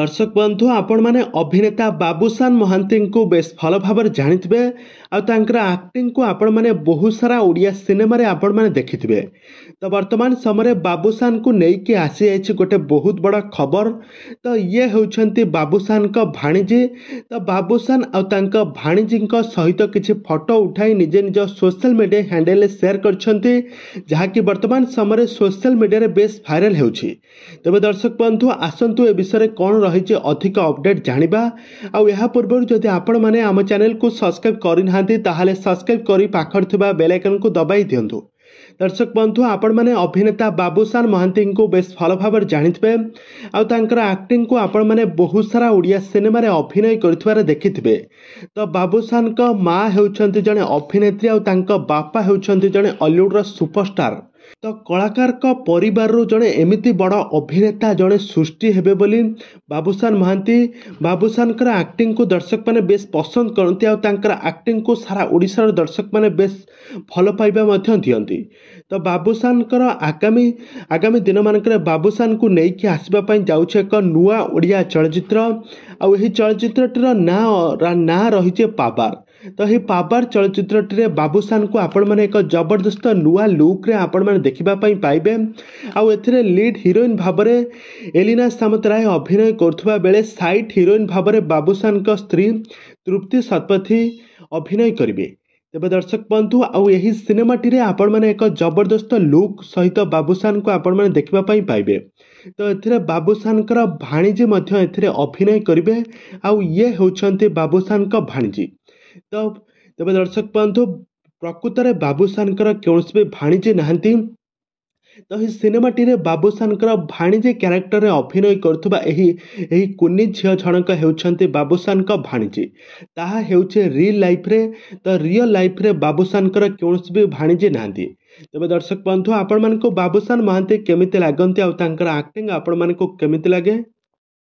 দর্শক বন্ধু আপনার অভিনেতা বাবুসান মহান্তি বেশ ভাল ভাবে জাঁথে আঙ্কর আক্টিং কু আপনার বহু সারা ওড়িয়া সিনেমার আপনার দেখিবে তো বর্তমান সময় বাবুসান কু নেইকি আসি যাই গোটে বহুত বড় খবর তো ইয়ে হচ্ছেন বাবুসান ভাণিজী তো বাবুসান আঙ্ক ভাণিজী সহিত কিছু ফটো উঠাই নিজ নিজ সোশিয়াল মিডিয়া হ্যান্ডেল সেয়ার করছেন যা কি বর্তমান সময় সোশিয়াল মিডিয়ায় বেশ ভাইরাল হচ্ছে তবে দর্শক বন্ধু আসন্তু এ বিষয়ে কোণ ରହିଛି ଅଧିକ ଅପଡ଼େଟ୍ ଜାଣିବା ଆଉ ଏହା ପୂର୍ବରୁ ଯଦି ଆପଣମାନେ ଆମ ଚ୍ୟାନେଲକୁ ସବସ୍କ୍ରାଇବ୍ କରିନାହାନ୍ତି ତାହେଲେ ସବସ୍କ୍ରାଇବ୍ କରି ପାଖରେ ଥିବା ବେଲ୍ ଦବାଇ ଦିଅନ୍ତୁ ଦର୍ଶକ ବନ୍ଧୁ ଆପଣମାନେ ଅଭିନେତା ବାବୁସାନ ମହାନ୍ତିଙ୍କୁ ବେଶ ଭଲ ଭାବରେ ଜାଣିଥିବେ ଆଉ ତାଙ୍କର ଆକ୍ଟିଂକୁ ଆପଣମାନେ ବହୁତ ସାରା ଓଡ଼ିଆ ସିନେମାରେ ଅଭିନୟ କରିଥିବାର ଦେଖିଥିବେ ତ ବାବୁସାନଙ୍କ ମା ହେଉଛନ୍ତି ଜଣେ ଅଭିନେତ୍ରୀ ଆଉ ତାଙ୍କ ବାପା ହେଉଛନ୍ତି ଜଣେ ଅଲିଉଡ଼ର ସୁପରଷ୍ଟାର ତ କଳାକାରଙ୍କ ପରିବାରରୁ ଜଣେ ଏମିତି ବଡ଼ ଅଭିନେତା ଜଣେ ସୃଷ୍ଟି ହେବେ ବୋଲି ବାବୁସାନ ମହାନ୍ତି ବାବୁସାନଙ୍କର ଆକ୍ଟିଙ୍ଗକୁ ଦର୍ଶକମାନେ ବେଶ୍ ପସନ୍ଦ କରନ୍ତି ଆଉ ତାଙ୍କର ଆକ୍ଟିଙ୍ଗକୁ ସାରା ଓଡ଼ିଶାର ଦର୍ଶକମାନେ ବେଶ୍ ଭଲ ପାଇବା ମଧ୍ୟ ଦିଅନ୍ତି ତ ବାବୁସାନଙ୍କର ଆଗାମୀ ଆଗାମୀ ଦିନମାନଙ୍କରେ ବାବୁସାନଙ୍କୁ ନେଇକି ଆସିବା ପାଇଁ ଯାଉଛି ଏକ ନୂଆ ଓଡ଼ିଆ ଚଳଚ୍ଚିତ୍ର ଆଉ ଏହି ଚଳଚ୍ଚିତ୍ରଟିର ନାଁ ନାଁ ରହିଛି ପାବାର ତ ଏହି ପାୱାର ଚଳଚ୍ଚିତ୍ରଟିରେ ବାବୁସାନଙ୍କୁ ଆପଣମାନେ ଏକ ଜବରଦସ୍ତ ନୂଆ ଲୁକ୍ରେ ଆପଣମାନେ ଦେଖିବା ପାଇଁ ପାଇବେ ଆଉ ଏଥିରେ ଲିଡ୍ ହିରୋଇନ୍ ଭାବରେ ଏଲିନା ସାମନ୍ତରାୟ ଅଭିନୟ କରୁଥିବା ବେଳେ ସାଇଟ୍ ହିରୋଇନ୍ ଭାବରେ ବାବୁସାନଙ୍କ ସ୍ତ୍ରୀ ତୃପ୍ତି ଶତପଥୀ ଅଭିନୟ କରିବେ ତେବେ ଦର୍ଶକ ବନ୍ଧୁ ଆଉ ଏହି ସିନେମାଟିରେ ଆପଣମାନେ ଏକ ଜବରଦସ୍ତ ଲୁକ୍ ସହିତ ବାବୁସାନଙ୍କୁ ଆପଣମାନେ ଦେଖିବା ପାଇଁ ପାଇବେ ତ ଏଥିରେ ବାବୁସାନଙ୍କର ଭାଣିଜୀ ମଧ୍ୟ ଏଥିରେ ଅଭିନୟ କରିବେ ଆଉ ଇଏ ହେଉଛନ୍ତି ବାବୁସାନଙ୍କ ଭାଣିଜୀ ତ ତେବେ ଦର୍ଶକ ବନ୍ଧୁ ପ୍ରକୃତରେ ବାବୁଶାନଙ୍କର କୌଣସି ବି ଭାଣିଜୀ ନାହାନ୍ତି ତ ଏହି ସିନେମାଟିରେ ବାବୁଶାନଙ୍କର ଭାଣିଜୀ କ୍ୟାରେକ୍ଟରରେ ଅଭିନୟ କରୁଥିବା ଏହି ଏହି କୁନି ଝିଅ ଜଣକ ହେଉଛନ୍ତି ବାବୁଶାନଙ୍କ ଭାଣିଜୀ ତାହା ହେଉଛି ରିଲ୍ ଲାଇଫ୍ରେ ତ ରିଅଲ୍ ଲାଇଫ୍ରେ ବାବୁଶାନଙ୍କର କୌଣସି ବି ଭାଣିଜୀ ନାହାନ୍ତି ତେବେ ଦର୍ଶକ ବନ୍ଧୁ ଆପଣମାନଙ୍କୁ ବାବୁଶାନ ମହାନ୍ତି କେମିତି ଲାଗନ୍ତି ଆଉ ତାଙ୍କର ଆକ୍ଟିଂ ଆପଣମାନଙ୍କୁ କେମିତି ଲାଗେ